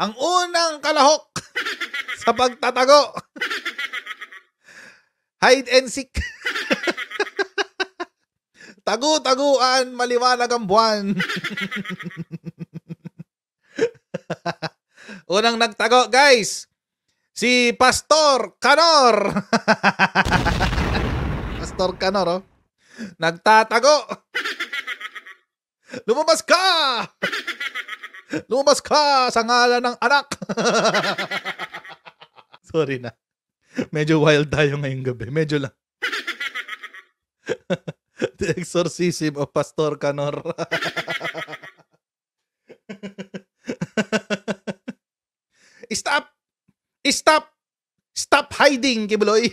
ang unang kalahok sa pagtatago. Hide and seek. Tagu-taguan, maliwanag ang buwan. Unang nagtago, guys, si Pastor Canor. Pastor Canor, oh. Nagtatago. Lumabas ka! Lumabas ka sa ngalan ng anak! Sorry na. Medyo wild tayo ngayong gabi. Medyo lang. The Exorcism of Pastor Canor. Stop! Stop! Stop hiding, Kibuloy!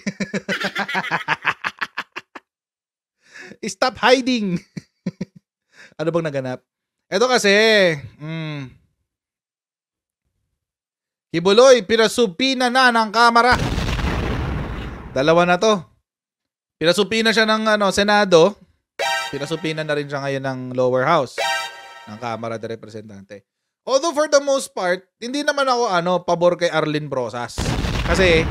Stop hiding! ano bang naganap? Ito kasi, mm, Kibuloy, pinasupina na ng kamera. Dalawa na to. Pinasupina siya ng ano, Senado. Pinasupina na rin siya ngayon ng lower house ng Kamara de Representante. Although for the most part, hindi naman ako ano, pabor kay Arlene Brosas. Kasi,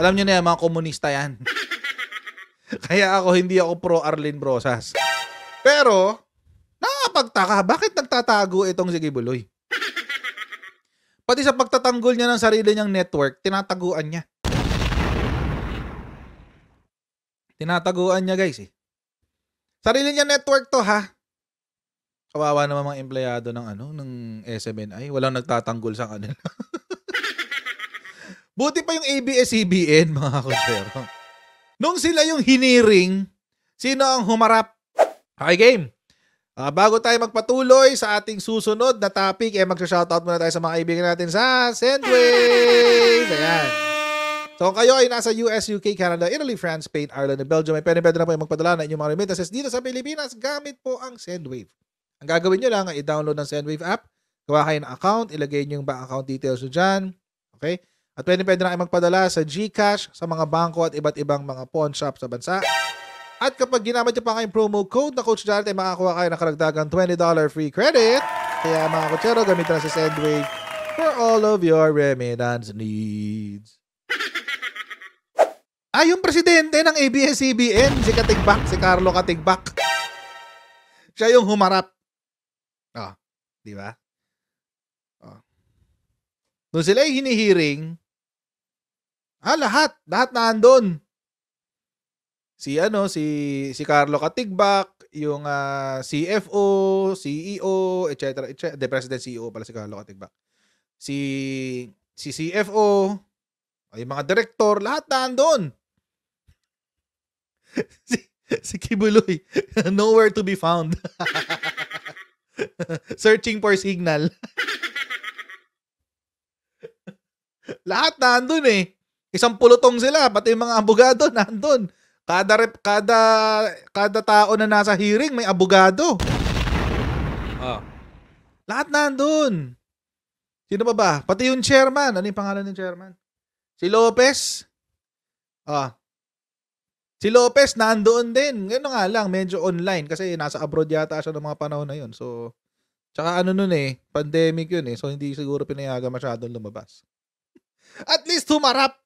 alam niyo na yan, mga komunista yan. Kaya ako, hindi ako pro Arlene Brosas. Pero, nakakapagtaka, bakit nagtatago itong si Kibuloy? Pati sa pagtatanggol niya ng sarili niyang network, tinataguan niya. Tinataguan niya guys eh. Sarili niya network to ha. Kawawa naman mga empleyado ng ano, ng SMNI. Walang nagtatanggol sa kanila. Buti pa yung ABS-CBN mga kumpero. Nung sila yung hiniring, sino ang humarap? Okay game. Uh, bago tayo magpatuloy sa ating susunod na topic, eh mag shoutout muna tayo sa mga kaibigan natin sa Sendwave! Ayan. So kung kayo ay nasa US, UK, Canada, Italy, France, Spain, Ireland, and Belgium, ay pwede-pwede na po yung magpadala na inyong mga remittances dito sa Pilipinas gamit po ang Sendwave. Ang gagawin nyo lang ay i-download ang Sendwave app, gawa kayo ng account, ilagay nyo yung bank account details nyo dyan, okay? At pwede-pwede na kayo magpadala sa GCash, sa mga bangko at iba't ibang mga pawn shop sa bansa. At kapag ginamit nyo pa ngayong promo code na Coach Jared ay makakuha kayo ng karagdagang $20 free credit. Kaya mga kutsero, gamit na si Sendwave for all of your remittance needs. Ah, yung presidente ng ABS-CBN, si Katigbak, si Carlo Katigbak. Siya yung humarap. Oh, di ba? Oh. Ah. Nung sila yung hinihiring, ah, lahat, lahat na andon si ano si si Carlo Katigbak, yung uh, ah, CFO, CEO, etc. etc. The President CEO pala si Carlo Katigbak. Si si CFO, yung mga director, lahat nandoon. si, si Kibuloy, nowhere to be found. Searching for signal. lahat nandun eh. Isang pulutong sila, pati yung mga abogado nandun. Kada rep, kada kada tao na nasa hearing may abogado. Oh. Lahat na nandoon. Sino pa ba, ba? Pati yung chairman. Ano yung pangalan ng chairman? Si Lopez. Ah. Si Lopez nandoon din. Ganun nga lang, medyo online kasi nasa abroad yata siya ng mga panahon na yun. So, tsaka ano nun eh, pandemic yun eh. So, hindi siguro pinayagan masyadong lumabas. At least humarap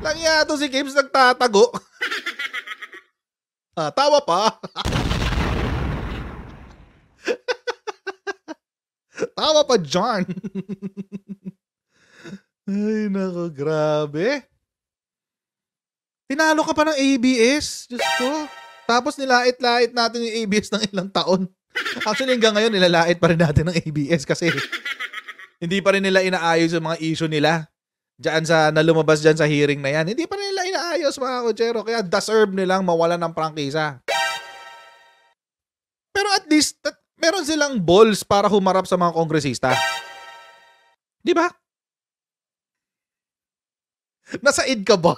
Langyado si Games nagtatago. ah, tawa pa. tawa pa, John. Ay, nako, grabe. Tinalo ka pa ng ABS? Diyos ko. Tapos nilait-lait natin yung ABS ng ilang taon. Actually, hanggang ngayon, nilalait pa rin natin ng ABS kasi hindi pa rin nila inaayos yung mga issue nila. Diyan sa nalumabas diyan sa hearing na yan, hindi pa nila inaayos mga kutsero. Kaya deserve nilang mawala ng prangkisa. Pero at least, at, meron silang balls para humarap sa mga kongresista. Di ba? Nasa id ka ba?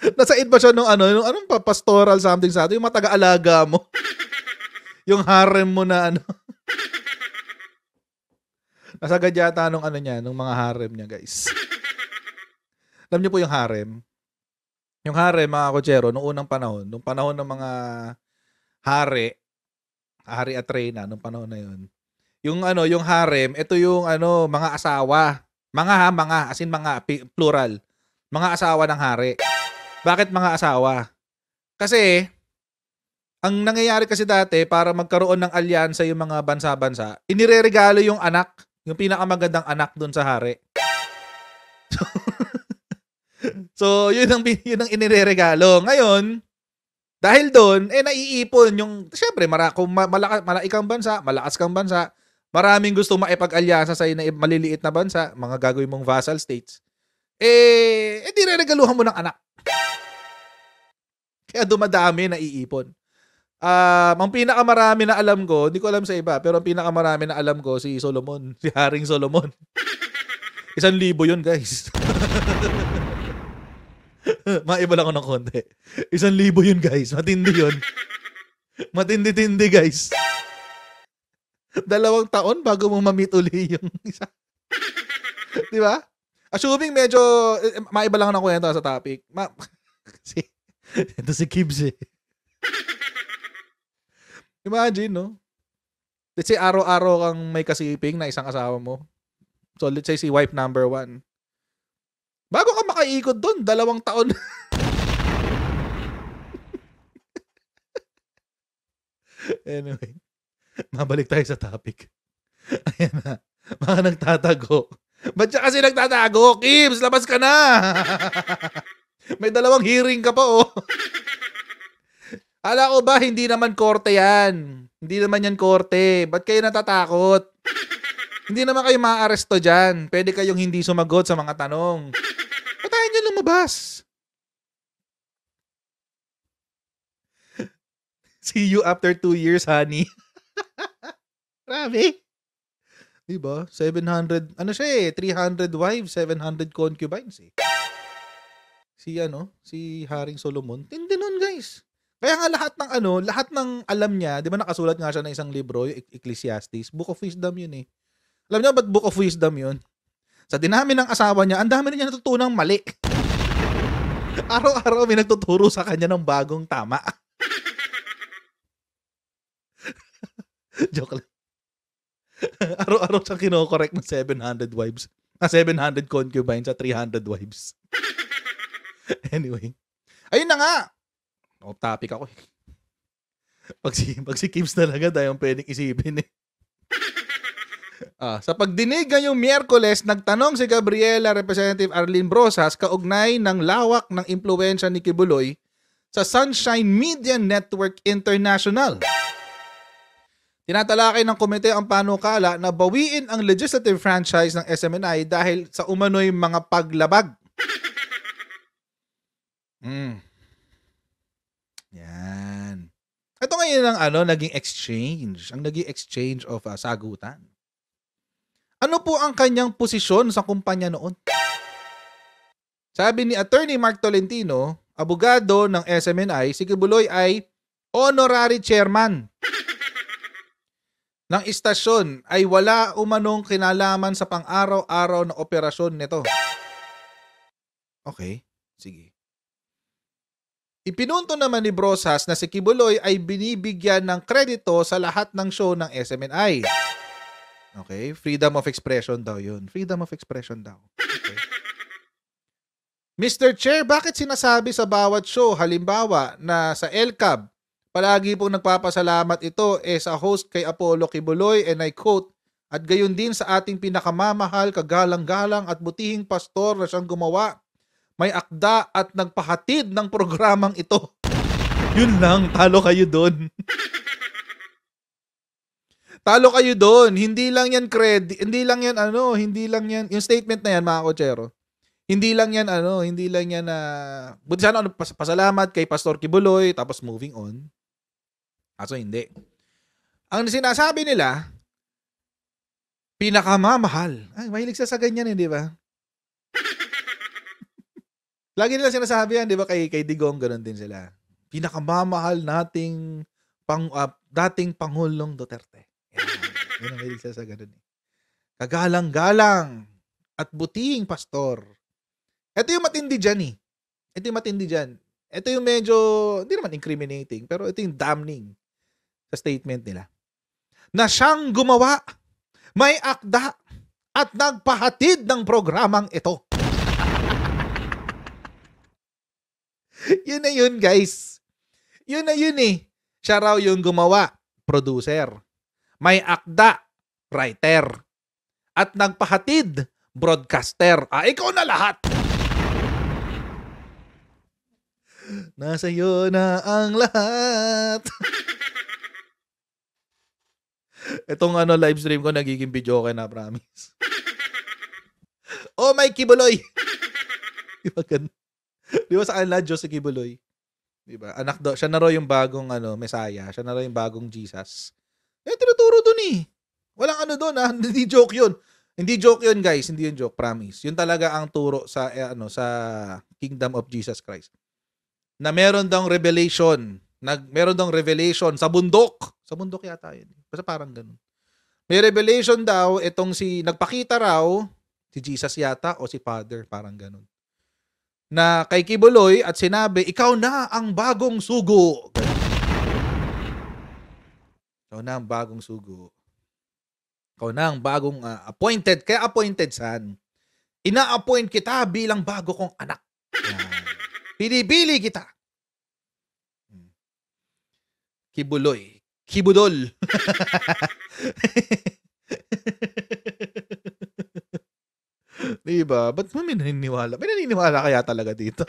Nasa id ba siya nung ano? Nung anong pastoral something sa atin? Yung mataga-alaga mo. yung harem mo na ano. Nasagad yata nung ano niya, nung mga harem niya, guys. Alam niyo po yung harem? Yung harem, mga kochero, noong unang panahon, noong panahon ng mga hari, hari at reyna, noong panahon na yun, yung ano, yung harem, ito yung ano, mga asawa. Mga ha, mga, as in mga, plural. Mga asawa ng hari. Bakit mga asawa? Kasi, ang nangyayari kasi dati, para magkaroon ng alyansa yung mga bansa-bansa, inireregalo yung anak yung pinakamagandang anak doon sa hari. So, so yun ang, yun ang inireregalo. Ngayon, dahil doon, eh naiipon yung, syempre, mara, kung malakas malaka, kang bansa, malakas kang bansa, maraming gusto maipag-alyansa sa ina, maliliit na bansa, mga gagawin mong vassal states, eh, eh di regaluhan mo ng anak. Kaya dumadami, naiipon. Um, ang pinakamarami na alam ko, hindi ko alam sa iba, pero ang pinakamarami na alam ko si Solomon, si Haring Solomon. Isang libo yun, guys. Maiba lang ako ng konti. Isang libo yun, guys. Matindi yun. Matindi-tindi, guys. Dalawang taon bago mo mamit uli yung isa. Di ba? Assuming medyo eh, maiba lang ng kwento sa topic. Ma- kasi, ito si Kibbs eh. Imagine, no? Let's say, araw-araw kang may kasiping na isang asawa mo. So, let's say, si wife number one. Bago ka makaikot doon, dalawang taon. anyway, mabalik tayo sa topic. Ayan na. Mga nagtatago. Ba't siya kasi nagtatago? Kims, labas ka na! May dalawang hearing ka pa, oh. Ala ko ba, hindi naman korte yan. Hindi naman yan korte. Ba't kayo natatakot? hindi naman kayo maaaresto dyan. Pwede kayong hindi sumagot sa mga tanong. Patayin nyo lumabas. See you after two years, honey. Grabe. Diba? 700, ano siya eh, 300 wives, 700 concubines eh. Si ano, si Haring Solomon. Tindi nun guys. Kaya nga lahat ng ano, lahat ng alam niya, di ba nakasulat nga siya ng isang libro, yung Ecclesiastes, Book of Wisdom yun eh. Alam niyo ba't Book of Wisdom yun? Sa dinami ng asawa niya, ang dami na niya natutunang mali. Araw-araw may nagtuturo sa kanya ng bagong tama. Joke lang. Araw-araw siya kinokorek ng 700 wives. Ah, 700 concubines sa 300 wives. anyway. Ayun na nga. Off topic ako. Eh. pag si, pag si Kims talaga, dahil pwedeng isipin eh. ah, sa pagdinig ngayong Miyerkules, nagtanong si Gabriela Representative Arlene Brosas kaugnay ng lawak ng impluensya ni Kibuloy sa Sunshine Media Network International. Tinatalakay ng komite ang panukala na bawiin ang legislative franchise ng SMNI dahil sa umano'y mga paglabag. Mm. Ito ngayon ang ano, naging exchange, ang naging exchange of uh, sagutan. Ano po ang kanyang posisyon sa kumpanya noon? Sabi ni Attorney Mark Tolentino, abogado ng SMNI, si Kibuloy ay honorary chairman ng istasyon ay wala umanong kinalaman sa pang-araw-araw na operasyon nito. Okay, sige. Ipinunto naman ni Brosas na si Kibuloy ay binibigyan ng kredito sa lahat ng show ng SMNI. Okay, freedom of expression daw yun. Freedom of expression daw. Okay. Mr. Chair, bakit sinasabi sa bawat show, halimbawa na sa LCAB, palagi pong nagpapasalamat ito eh sa host kay Apollo Kibuloy and I quote, at gayon din sa ating pinakamamahal, kagalang-galang at butihing pastor na siyang gumawa may akda at nagpahatid ng programang ito. Yun lang, talo kayo doon. talo kayo doon. Hindi lang yan credit, hindi lang yan ano, hindi lang yan, yung statement na yan mga kochero. Hindi lang yan ano, hindi lang yan na, uh, buti sana ano, pas- pasalamat kay Pastor Kibuloy, tapos moving on. Kaso hindi. Ang sinasabi nila, pinakamamahal. Ay, mahilig sa sa ganyan eh, ba? Lagi nila sinasabi yan, di ba? Kay, kay Digong, ganun din sila. Pinakamamahal nating pang, uh, dating Pangulong Duterte. Yan, yan ang hilig sa ganun. Eh. Kagalang-galang at butihing pastor. Ito yung matindi dyan eh. Ito yung matindi dyan. Ito yung medyo, hindi naman incriminating, pero ito yung damning sa statement nila. Na siyang gumawa, may akda, at nagpahatid ng programang ito yun na yun, guys. Yun na yun eh. Siya raw yung gumawa, producer. May akda, writer. At nagpahatid, broadcaster. Ah, ikaw na lahat! Nasa iyo na ang lahat. Itong ano, live stream ko, nagiging video okay na, promise. oh, my kibuloy! Iba ganun. Di ba sa kanila, Diyos si Kibuloy? Di ba? Anak daw. Siya na raw yung bagong ano, Messiah. Siya na raw yung bagong Jesus. Yan, eh, tinuturo dun eh. Walang ano dun ah. Hindi joke yun. Hindi joke yun guys. Hindi yun joke. Promise. Yun talaga ang turo sa, eh, ano, sa Kingdom of Jesus Christ. Na meron daw revelation. Nag, meron daw revelation sa bundok. Sa bundok yata yun. Eh. Basta parang ganun. May revelation daw, itong si, nagpakita raw, si Jesus yata o si Father, parang ganun na kay Kibuloy at sinabi, ikaw na ang bagong sugo. Ikaw na ang bagong sugo. Ikaw na ang bagong uh, appointed. Kaya appointed saan? Ina-appoint kita bilang bago kong anak. Pinipili kita. Hmm. Kibuloy. Kibudol. Diba? Ba't mo may naniniwala? May naniniwala kaya talaga dito?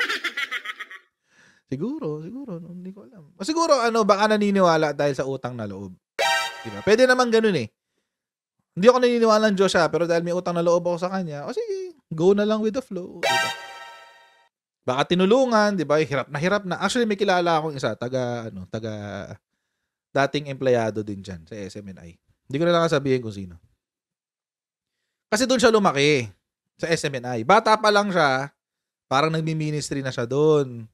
siguro, siguro. No, hindi ko alam. O siguro, ano, baka naniniwala dahil sa utang na loob. Diba? Pwede naman ganun eh. Hindi ako naniniwala ng Diyos siya, ah, pero dahil may utang na loob ako sa kanya, o sige, go na lang with the flow. Diba? Baka tinulungan, di ba? Hirap na hirap na. Actually, may kilala akong isa, taga, ano, taga, dating empleyado din dyan sa SMNI. Hindi ko na lang sabihin kung sino. Kasi doon siya lumaki sa SMNI. Bata pa lang siya, parang nagmi-ministry na siya doon.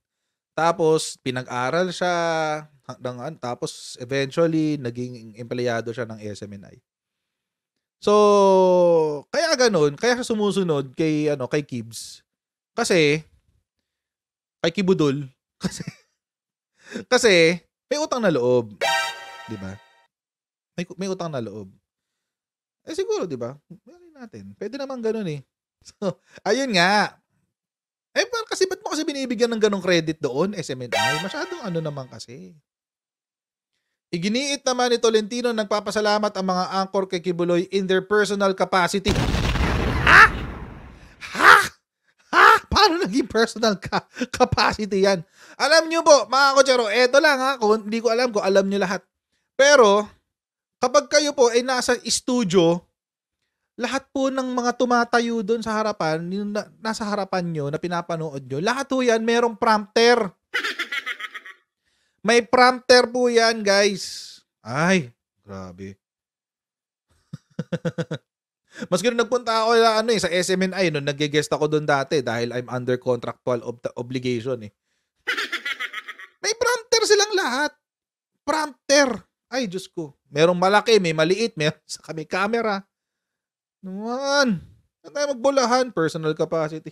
Tapos pinag-aral siya hanggang tapos eventually naging empleyado siya ng SMNI. So, kaya ganoon, kaya siya sumusunod kay ano, kay Kibs. Kasi kay Kibudol kasi kasi may utang na loob, 'di ba? May may utang na loob. Eh siguro, 'di ba? Meron natin. Pwede naman ganoon eh. So, ayun nga. Eh, parang kasi ba't mo kasi binibigyan ng ganong credit doon, SMNI? Masyadong ano naman kasi. Iginiit naman ni Tolentino nagpapasalamat ang mga angkor kay Kibuloy in their personal capacity. Ha? Ha? Ha? Paano naging personal ka- capacity yan? Alam nyo po, mga kotsero, eto lang ha, kung hindi ko alam ko, alam nyo lahat. Pero, kapag kayo po ay nasa studio, lahat po ng mga tumatayo doon sa harapan, yung na, nasa harapan nyo, na pinapanood nyo, lahat po yan, merong prompter. May prompter po yan, guys. Ay, grabe. Mas ganoon nagpunta ako na, ano eh, sa SMNI, no, nag-guest ako doon dati dahil I'm under contractual ob- obligation eh. May prompter silang lahat. Prompter. Ay, Diyos ko. Merong malaki, may maliit, meron sa kami camera. Naman. Saan tayo magbulahan? Personal capacity.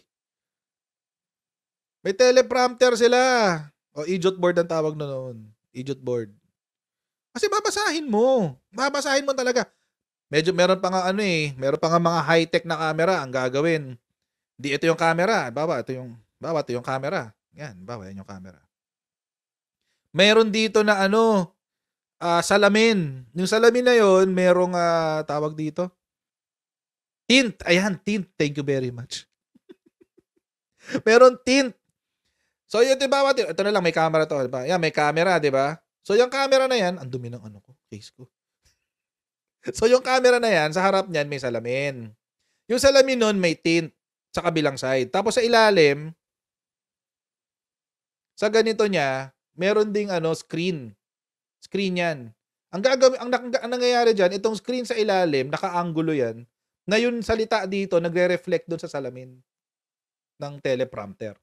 May teleprompter sila. O idiot board ang tawag na noon. Idiot board. Kasi babasahin mo. Babasahin mo talaga. Medyo meron pa nga ano eh, meron pa nga mga high-tech na camera ang gagawin. Di ito yung camera, baba ito yung baba ito yung camera. Yan, baba yan yung camera. Meron dito na ano, uh, salamin. Yung salamin na yon, merong uh, tawag dito. Tint. Ayan, tint. Thank you very much. Meron tint. So, yun, diba, ito na lang, may camera to. Diba? Yan, may camera, di ba? So, yung camera na yan, ang dumi ng ano ko, face ko. So, yung camera na yan, sa harap niyan, may salamin. Yung salamin nun, may tint sa kabilang side. Tapos sa ilalim, sa ganito niya, meron ding ano, screen. Screen yan. Ang gagawin ang, ang, ang nangyayari diyan, itong screen sa ilalim, naka-angulo yan na yung salita dito nagre-reflect doon sa salamin ng teleprompter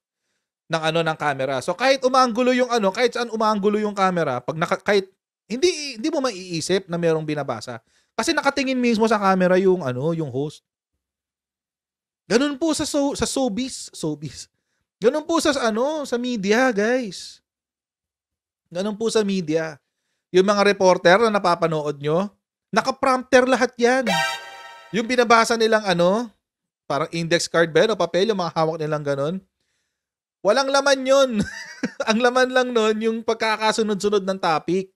ng ano ng camera. So kahit umaanggulo yung ano, kahit saan umaanggulo yung camera, pag naka, kahit hindi hindi mo maiisip na mayroong binabasa kasi nakatingin mismo sa camera yung ano, yung host. Ganun po sa so, sa showbiz, showbiz. Ganun po sa ano, sa media, guys. Ganun po sa media. Yung mga reporter na napapanood nyo, naka-prompter lahat yan. Yung binabasa nilang ano, parang index card ba yun o papel, yung mga hawak nilang ganun. Walang laman yun. Ang laman lang nun, yung pagkakasunod-sunod ng topic.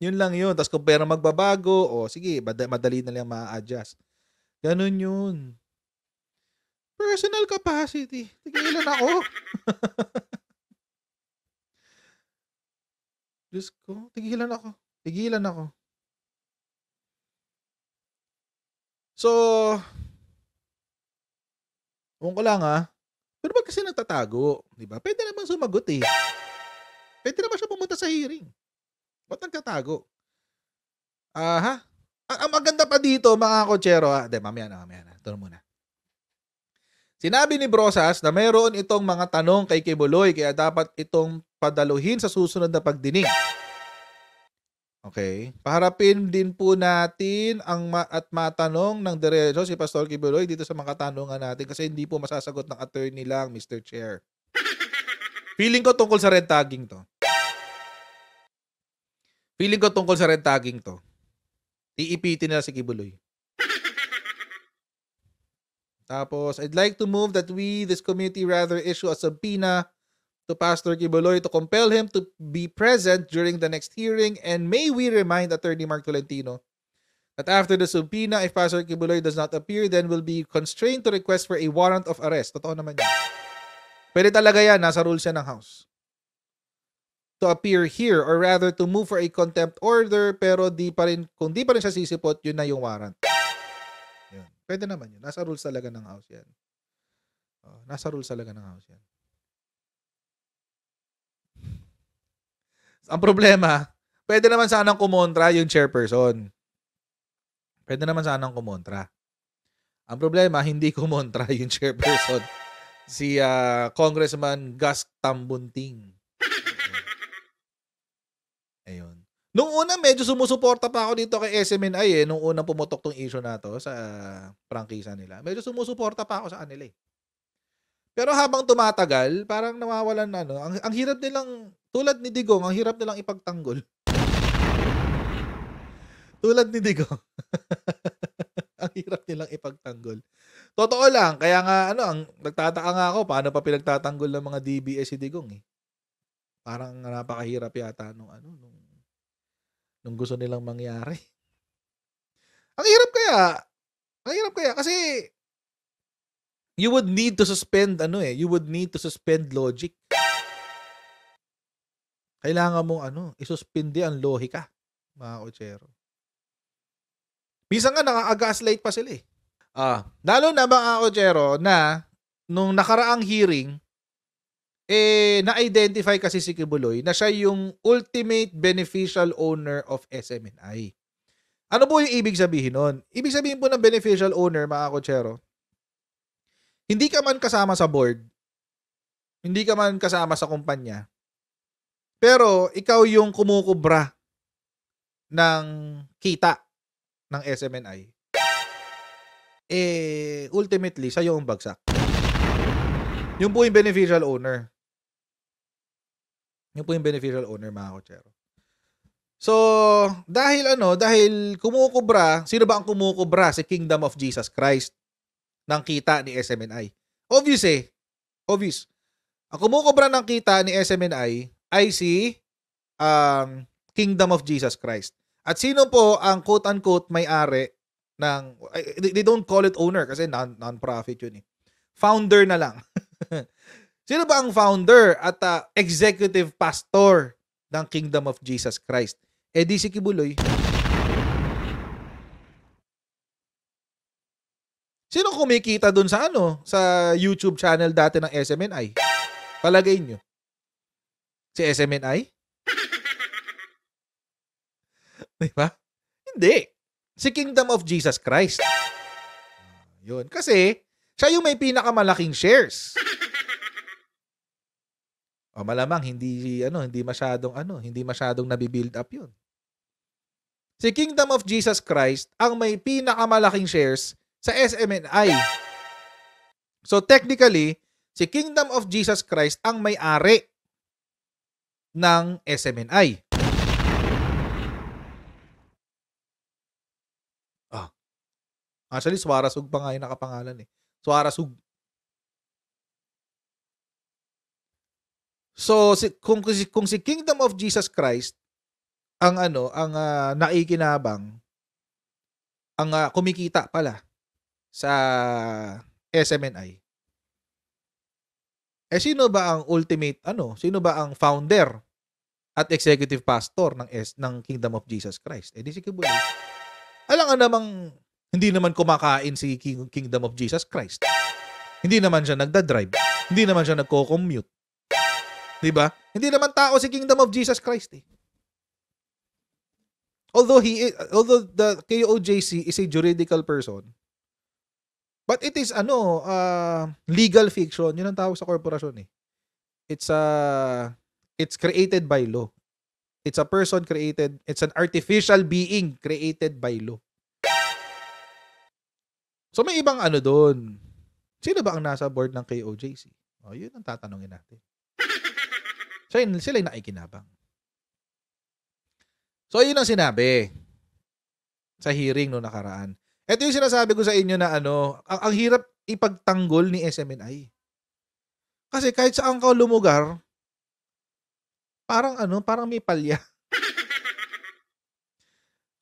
Yun lang yun. Tapos kung pero magbabago, o oh, sige, madali na lang ma-adjust. Ganun yun. Personal capacity. Tigilan ako. Diyos ko, tigilan ako. Tigilan ako. So, huwag ko lang ha. Ah, pero ba kasi nagtatago? Di ba? Pwede naman sumagot eh. Pwede naman siya pumunta sa hearing. Ba't nagtatago? Aha. Ang, ang maganda pa dito, mga kotsero, ha? Ah, Hindi, mamaya na, mamaya na. Doon muna. Sinabi ni Brosas na mayroon itong mga tanong kay Kibuloy kaya dapat itong padaluhin sa susunod na pagdinig. Okay. Paharapin din po natin ang ma- at matanong ng diretso si Pastor Kibuloy dito sa mga katanungan natin kasi hindi po masasagot ng attorney lang, Mr. Chair. Feeling ko tungkol sa red tagging to. Feeling ko tungkol sa red tagging to. Iipitin nila si Kibuloy. Tapos, I'd like to move that we, this committee, rather issue a subpoena to Pastor Kibuloy to compel him to be present during the next hearing and may we remind Attorney Mark Tolentino that after the subpoena, if Pastor Kibuloy does not appear, then will be constrained to request for a warrant of arrest. Totoo naman yan. Pwede talaga yan, nasa rules yan ng House. To appear here or rather to move for a contempt order pero di pa rin, kung di pa rin siya sisipot, yun na yung warrant. Yun. Pwede naman yun. Nasa rules talaga ng House yan. Oh, nasa rules talaga ng House yan. Ang problema, pwede naman sana sanang kumontra yung chairperson. Pwede naman sana sanang kumontra. Ang problema, hindi kumontra yung chairperson. Si uh, Congressman Gus Tambunting. Ayun. Nung una, medyo sumusuporta pa ako dito kay SMNI eh. Nung unang pumutok tong issue na to sa prangkisa nila. Medyo sumusuporta pa ako sa kanila eh. Pero habang tumatagal, parang nawawalan na, ano. Ang, ang hirap nilang tulad ni Digong, ang hirap nilang ipagtanggol. Tulad ni Digong. ang hirap nilang ipagtanggol. Totoo lang, kaya nga ano, ang nagtataka nga ako paano pa pinagtatanggol ng mga DBS si Digong eh. Parang napakahirap yata nung ano nung nung gusto nilang mangyari. Ang hirap kaya. Ang hirap kaya kasi you would need to suspend ano eh, you would need to suspend logic. Kailangan mong ano, isuspindi ang lohika, mga kutsero. Minsan nga nakaka-gaslight pa sila eh. Ah, lalo na mga kutsero na nung nakaraang hearing, eh, na-identify kasi si Kibuloy na siya yung ultimate beneficial owner of SMNI. Ano po yung ibig sabihin nun? Ibig sabihin po ng beneficial owner, mga kutsero, hindi ka man kasama sa board, hindi ka man kasama sa kumpanya, pero ikaw yung kumukubra ng kita ng SMNI. Eh, ultimately, sa'yo ang bagsak. Yung po yung beneficial owner. Yung po yung beneficial owner, mga kotsero. So, dahil ano, dahil kumukubra, sino ba ang kumukubra? Si Kingdom of Jesus Christ ng kita ni SMNI. Obvious eh. Obvious. Ang kumukubra ng kita ni SMNI ay si um, Kingdom of Jesus Christ. At sino po ang quote-unquote may-ari ng, they don't call it owner kasi non, non-profit yun eh. Founder na lang. sino ba ang founder at uh, executive pastor ng Kingdom of Jesus Christ? Eh di si Kibuloy. Sino kumikita dun sa ano? Sa YouTube channel dati ng SMNI? Palagay nyo. Si SMNI? Di ba? Hindi. Si Kingdom of Jesus Christ. Ah, yun. Kasi, siya yung may pinakamalaking shares. O malamang hindi ano, hindi masyadong ano, hindi masyadong nabibuild up 'yun. Si Kingdom of Jesus Christ ang may pinakamalaking shares sa SMNI. So technically, si Kingdom of Jesus Christ ang may-ari ng SMNI. Ah. Actually, Suarasug pa nga yung nakapangalan eh. Suarasug. So si, kung, kung, si, kung si Kingdom of Jesus Christ ang ano, ang uh, naikinabang ang uh, kumikita pala sa SMNI. Eh sino ba ang ultimate ano? Sino ba ang founder at executive pastor ng S, ng Kingdom of Jesus Christ. Eh di si Kibuli. Alam nga hindi naman kumakain si King, Kingdom of Jesus Christ. Hindi naman siya nagda-drive. Hindi naman siya nagko-commute. 'Di ba? Hindi naman tao si Kingdom of Jesus Christ eh. Although he is, although the KOJC is a juridical person, but it is ano, uh, legal fiction. Yun ang tawag sa korporasyon eh. It's a uh, It's created by law. It's a person created, it's an artificial being created by law. So may ibang ano doon. Sino ba ang nasa board ng KOJC? O, oh, yun ang tatanungin natin. So, yun, sila yung nakikinabang. So, yun ang sinabi sa hearing no nakaraan. Ito yung sinasabi ko sa inyo na ano, ang, ang hirap ipagtanggol ni SMNI. Kasi kahit saan ka lumugar, Parang ano, parang may palya.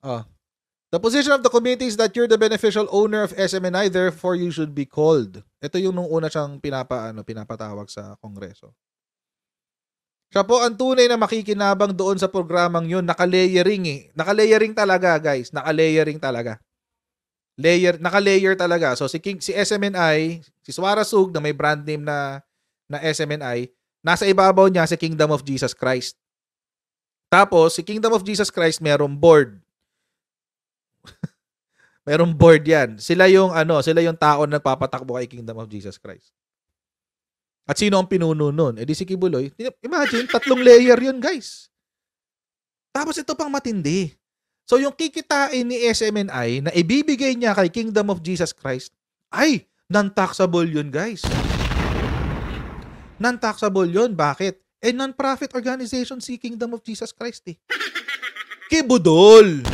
oh. The position of the committee is that you're the beneficial owner of SMNI, therefore you should be called. Ito yung nung una siyang pinapa, ano, pinapatawag sa Kongreso. Siya po ang tunay na makikinabang doon sa programang yun. Naka-layering eh. Naka-layering talaga guys. Naka-layering talaga. Layer, naka-layer talaga. So si, King, si SMNI, si Suarasug na may brand name na, na SMNI, Nasa ibabaw niya si Kingdom of Jesus Christ. Tapos, si Kingdom of Jesus Christ merong board. merong board yan. Sila yung ano, sila yung tao na nagpapatakbo kay Kingdom of Jesus Christ. At sino ang pinuno nun? Eh di si Kibuloy. Imagine, tatlong layer yun guys. Tapos ito pang matindi. So yung kikitain ni SMNI na ibibigay niya kay Kingdom of Jesus Christ, ay, non-taxable yun guys. Non-taxable yun. Bakit? A non-profit organization si Kingdom of Jesus Christ eh. Kibudol!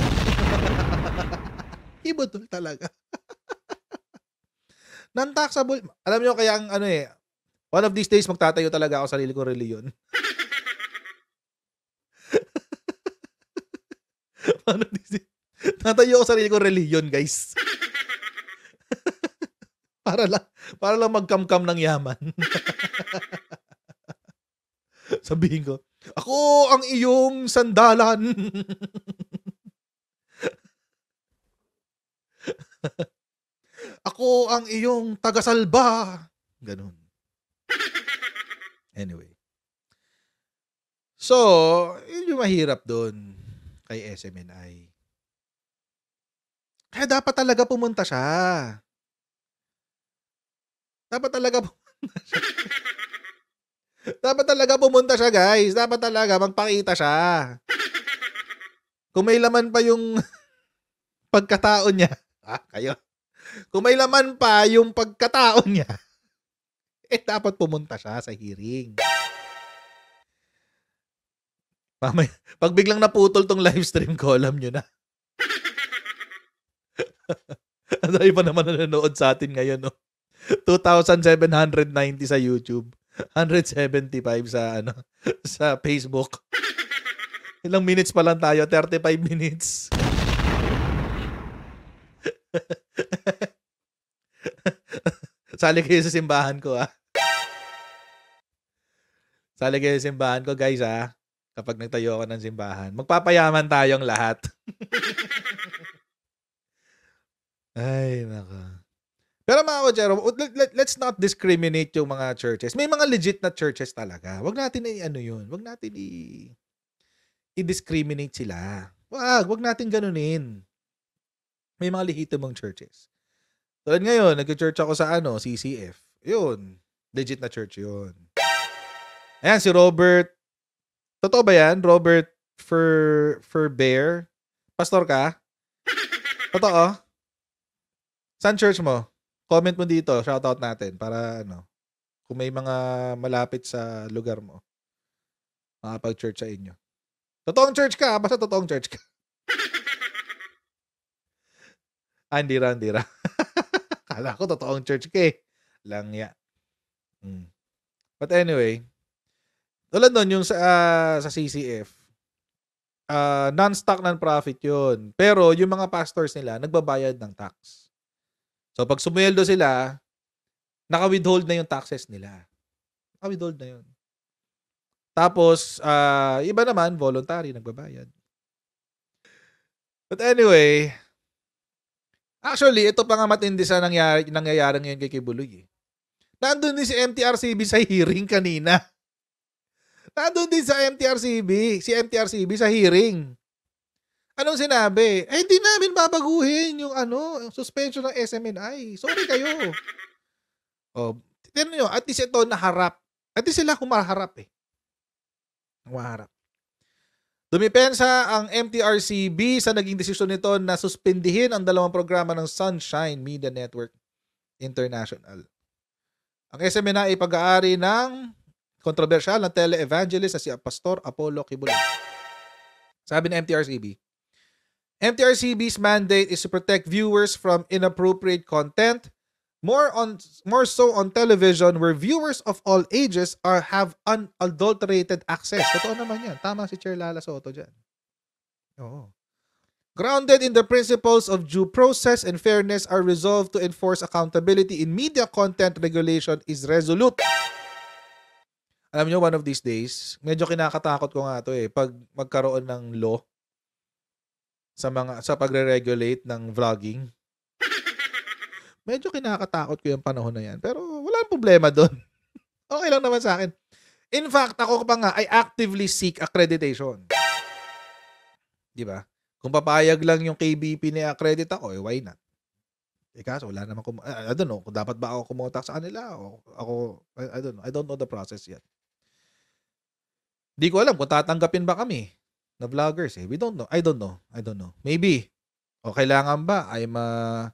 Kibudol talaga. non-taxable. Alam nyo, kaya ang ano eh, one of these days magtatayo talaga ako sarili kong reliyon. one of these days. Tatayo ako sarili kong reliyon, guys. para lang para lang magkamkam ng yaman. Sabihin ko, ako ang iyong sandalan. ako ang iyong tagasalba. Ganun. Anyway. So, yun yung mahirap doon kay SMNI. Kaya dapat talaga pumunta siya. Dapat talaga pumunta siya. Dapat talaga pumunta siya, guys. Dapat talaga magpakita siya. Kung may laman pa yung pagkataon niya. Ah, kayo. Kung may laman pa yung pagkataon niya, eh dapat pumunta siya sa hearing. Mamay, pag biglang naputol tong live stream ko, alam nyo na. Ang dami pa naman nanonood sa atin ngayon, no? 2,790 sa YouTube. 175 sa ano sa Facebook. Ilang minutes pa lang tayo? 35 minutes. Sali kayo sa simbahan ko ah. Sali kayo sa simbahan ko guys ah. Kapag nagtayo ako ng simbahan. Magpapayaman tayong lahat. Ay, naka. Pero mga kajero, let's not discriminate yung mga churches. May mga legit na churches talaga. Huwag natin i-ano yun. Huwag natin i... i-discriminate sila. Wag, wag natin ganunin. May mga lehitimong churches. Tulad ngayon, nag-church ako sa ano, CCF. Yun. Legit na church yun. Ayan, si Robert. Totoo ba yan? Robert for for Bear? Pastor ka? Totoo? san church mo? Comment mo dito, shoutout natin para ano, kung may mga malapit sa lugar mo, makapag-church sa inyo. Totoong church ka, basta totoong church ka. Andy ah, Ra, Andy Ra. Kala ko totoong church ka eh. ya. Mm. But anyway, tulad nun yung sa, uh, sa CCF, uh, ah, non-stock non-profit yun. Pero yung mga pastors nila, nagbabayad ng tax. So pag sumweldo sila, naka-withhold na yung taxes nila. Naka-withhold na yun. Tapos, uh, iba naman, voluntary, nagbabayad. But anyway, actually, ito pa nga matindi sa nangyayari, nangyayari ngayon kay Kibuloy. Eh. Nandun din si MTRCB sa hearing kanina. Nandun din sa MTRCB, si MTRCB sa hearing. Anong sinabi? Eh, hindi namin babaguhin yung ano, yung suspension ng SMNI. Sorry kayo. oh, tignan nyo, at least ito naharap. At least sila kumaharap eh. Kumaharap. Dumipensa ang MTRCB sa naging desisyon nito na suspindihin ang dalawang programa ng Sunshine Media Network International. Ang SMNI ay pag-aari ng kontrobersyal na televangelist na si Pastor Apollo Kibulan. Sabi ng MTRCB, MTRCB's mandate is to protect viewers from inappropriate content, more on more so on television where viewers of all ages are have unadulterated access. Totoo naman 'yan. Tama si Chair Lala Soto diyan. Oo. Grounded in the principles of due process and fairness are resolved to enforce accountability in media content regulation is resolute. Alam niyo one of these days, medyo kinakatakot ko nga 'to eh pag magkaroon ng law sa mga sa pagre-regulate ng vlogging. Medyo kinakatakot ko yung panahon na yan. Pero wala problema doon. okay lang naman sa akin. In fact, ako pa nga, ay actively seek accreditation. Di ba? Kung papayag lang yung KBP na accredit ako, eh, why not? Eh kaso, wala naman, kum- I don't know, dapat ba ako kumotak sa kanila? O ako, I, I don't know, I don't know the process yet. Di ko alam kung tatanggapin ba kami na vloggers eh. We don't know. I don't know. I don't know. Maybe. O kailangan ba I'm uh,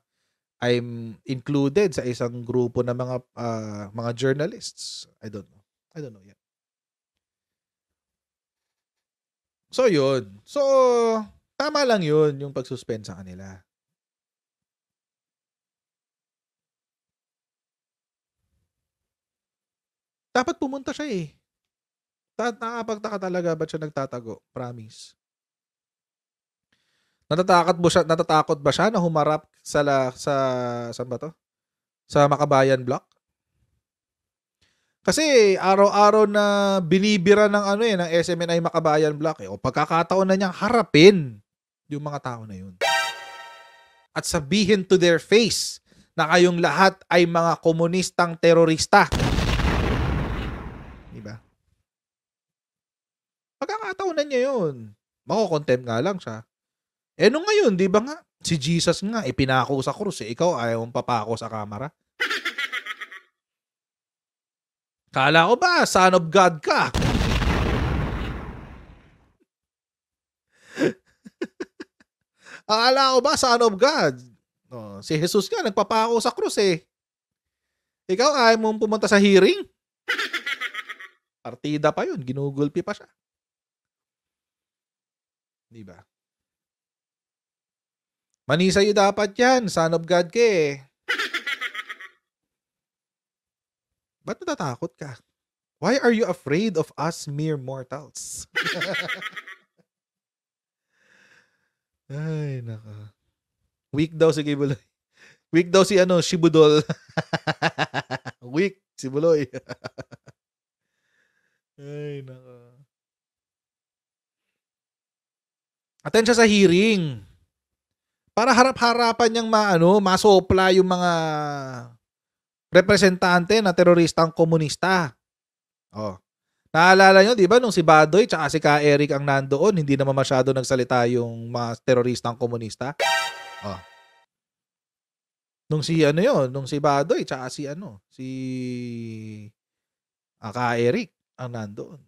I'm included sa isang grupo ng mga uh, mga journalists? I don't know. I don't know yet. So yun. So tama lang yun yung pagsuspend sa kanila. Dapat pumunta siya eh ta- nakapagtaka talaga ba't siya nagtatago? Promise. Natatakot ba siya, natatakot ba siya na humarap sa la, sa saan ba to? Sa Makabayan block? Kasi araw-araw na binibira ng ano eh ng SMNI Makabayan block eh. O pagkakataon na niyang harapin yung mga tao na yun. At sabihin to their face na kayong lahat ay mga komunistang terorista. Pagkakataonan niya yun. Mako-contempt nga lang siya. Eh nung ngayon, di ba nga, si Jesus nga, ipinako sa krus. Eh, ikaw ayaw mong papako sa kamera. Kala ko ba, son of God ka? Akala ko ba, son of God? No, oh, si Jesus nga, nagpapako sa krus eh. Ikaw, ayaw mong pumunta sa hearing? Partida pa yun, ginugulpi pa siya. Di ba? Mani dapat yan. Son of God ka eh. Ba't natatakot ka? Why are you afraid of us mere mortals? Ay, naka. Weak daw si Kibuloy. Weak daw si ano, Shibudol. Weak si Buloy. Ay, naka. Attend siya sa hearing. Para harap-harapan niyang maano, masopla yung mga representante na teroristang komunista. Oh. Naalala niyo, di ba, nung si Badoy tsaka si Ka Eric ang nandoon, hindi naman masyado nagsalita yung mga teroristang komunista. Oh. Nung si ano yon, nung si Badoy tsaka si ano, si ah, Ka Eric ang nandoon.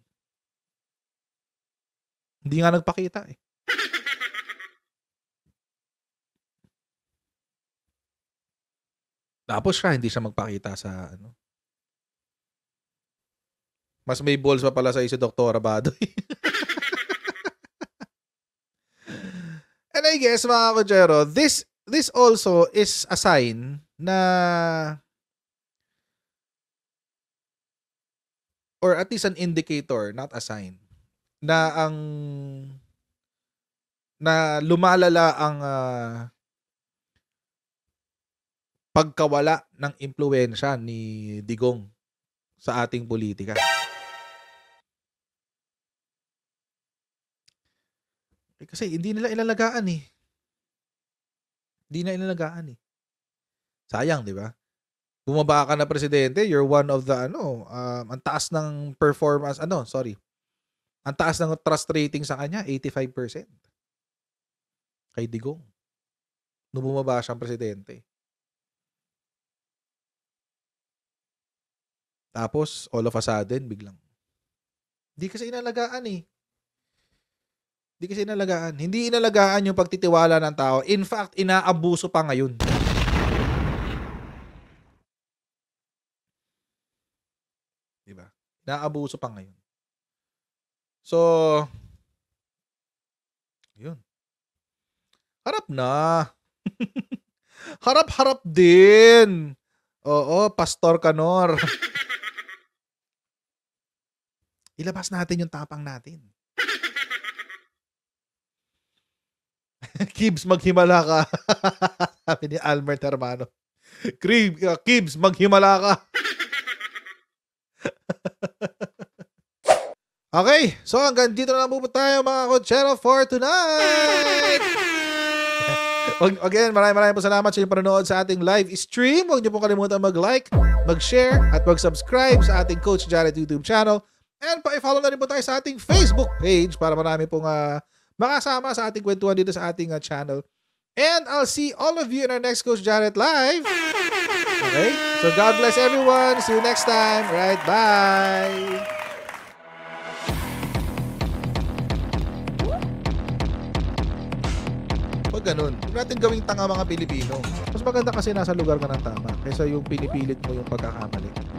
Hindi nga nagpakita eh. Tapos siya, hindi siya magpakita sa ano. Mas may balls pa pala sa iyo, Dr. Abadoy. And I guess, mga kujero, this, this also is a sign na or at least an indicator, not a sign, na ang na lumalala ang uh, pagkawala ng impluensya ni Digong sa ating politika. Eh, kasi hindi nila ilalagaan eh. Hindi na ilalagaan eh. Sayang, di ba? Bumaba ka na presidente, you're one of the ano, um, ang taas ng performance, ano, sorry. Ang taas ng trust rating sa kanya, 85%. Kay Digong. Nung bumaba siyang presidente. Tapos, all of a sudden, biglang, hindi kasi inalagaan eh. Hindi kasi inalagaan. Hindi inalagaan yung pagtitiwala ng tao. In fact, inaabuso pa ngayon. Diba? Inaabuso pa ngayon. So, yun. Harap na. Harap-harap din. Oo, Pastor Kanor. Ilabas natin yung tapang natin. Kibs, maghimala ka. Sabi ni Almer Termano. Uh, Kibs, maghimala ka. okay, so hanggang dito na lang po tayo mga kutsero for tonight. Again, maraming maraming po salamat sa inyong panonood sa ating live stream. Huwag niyo po kalimutan mag-like, mag-share, at mag-subscribe sa ating Coach Jared YouTube channel And pa-follow na rin po tayo sa ating Facebook page para marami pong uh, makasama sa ating kwentuhan dito sa ating uh, channel. And I'll see all of you in our next Coach Jared Live. Okay? So God bless everyone. See you next time. Right? Bye! Huwag ganun. Huwag natin gawing tanga mga Pilipino. Mas maganda kasi nasa lugar ka ng tama kaysa yung pinipilit mo yung pagkakamali.